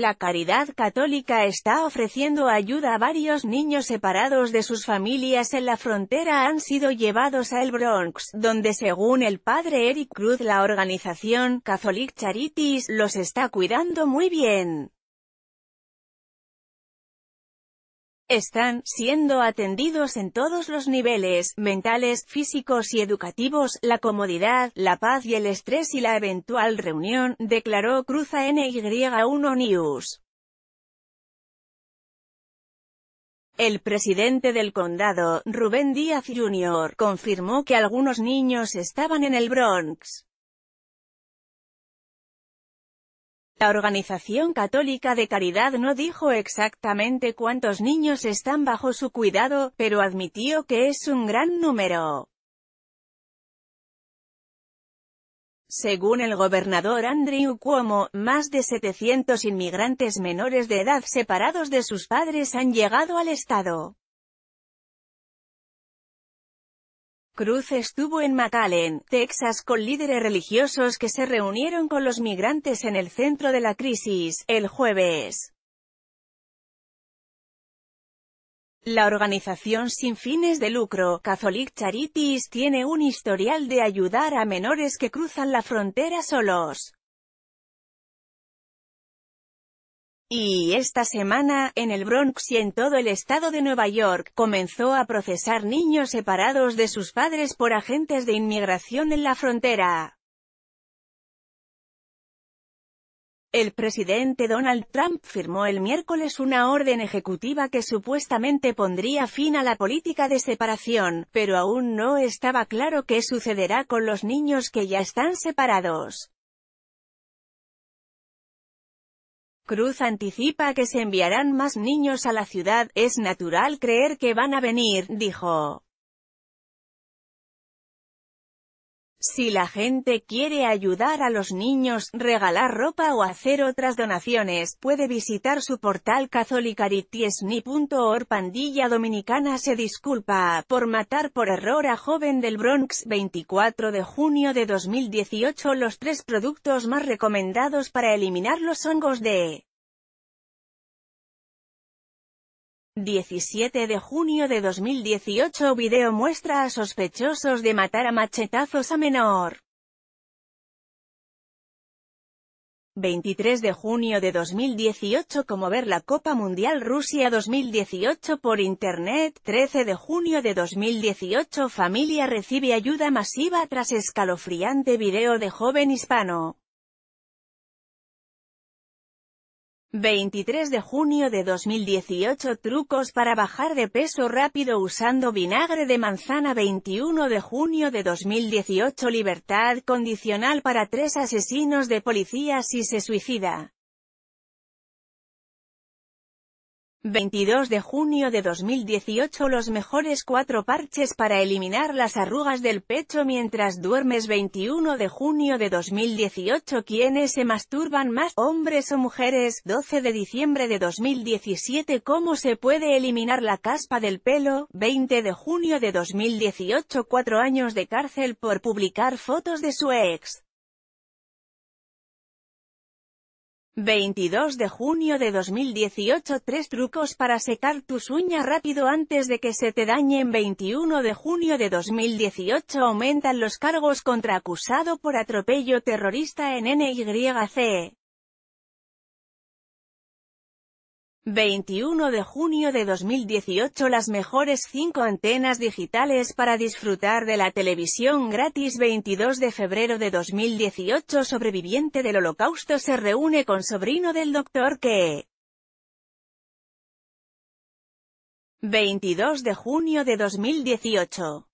La Caridad Católica está ofreciendo ayuda a varios niños separados de sus familias en la frontera han sido llevados a El Bronx, donde según el padre Eric Cruz la organización Catholic Charities los está cuidando muy bien. Están siendo atendidos en todos los niveles, mentales, físicos y educativos, la comodidad, la paz y el estrés y la eventual reunión, declaró Cruza NY1 News. El presidente del condado, Rubén Díaz Jr., confirmó que algunos niños estaban en el Bronx. La organización católica de caridad no dijo exactamente cuántos niños están bajo su cuidado, pero admitió que es un gran número. Según el gobernador Andrew Cuomo, más de 700 inmigrantes menores de edad separados de sus padres han llegado al estado. Cruz estuvo en McAllen, Texas con líderes religiosos que se reunieron con los migrantes en el centro de la crisis, el jueves. La organización sin fines de lucro, Catholic Charities, tiene un historial de ayudar a menores que cruzan la frontera solos. Y esta semana, en el Bronx y en todo el estado de Nueva York, comenzó a procesar niños separados de sus padres por agentes de inmigración en la frontera. El presidente Donald Trump firmó el miércoles una orden ejecutiva que supuestamente pondría fin a la política de separación, pero aún no estaba claro qué sucederá con los niños que ya están separados. Cruz anticipa que se enviarán más niños a la ciudad, es natural creer que van a venir, dijo. Si la gente quiere ayudar a los niños, regalar ropa o hacer otras donaciones, puede visitar su portal catholicaritiesni.org Pandilla Dominicana se disculpa por matar por error a joven del Bronx 24 de junio de 2018 Los tres productos más recomendados para eliminar los hongos de 17 de junio de 2018 Video muestra a sospechosos de matar a machetazos a menor. 23 de junio de 2018 Como ver la Copa Mundial Rusia 2018 por Internet 13 de junio de 2018 Familia recibe ayuda masiva tras escalofriante video de joven hispano. 23 de junio de 2018 Trucos para bajar de peso rápido usando vinagre de manzana 21 de junio de 2018 Libertad condicional para tres asesinos de policía si se suicida 22 de junio de 2018 Los mejores cuatro parches para eliminar las arrugas del pecho mientras duermes 21 de junio de 2018 ¿Quiénes se masturban más? ¿Hombres o mujeres? 12 de diciembre de 2017 ¿Cómo se puede eliminar la caspa del pelo? 20 de junio de 2018 cuatro años de cárcel por publicar fotos de su ex 22 de junio de 2018 Tres trucos para secar tus uñas rápido antes de que se te dañen 21 de junio de 2018 aumentan los cargos contra acusado por atropello terrorista en NYC 21 de junio de 2018 Las mejores 5 antenas digitales para disfrutar de la televisión gratis 22 de febrero de 2018 Sobreviviente del holocausto se reúne con sobrino del doctor que... 22 de junio de 2018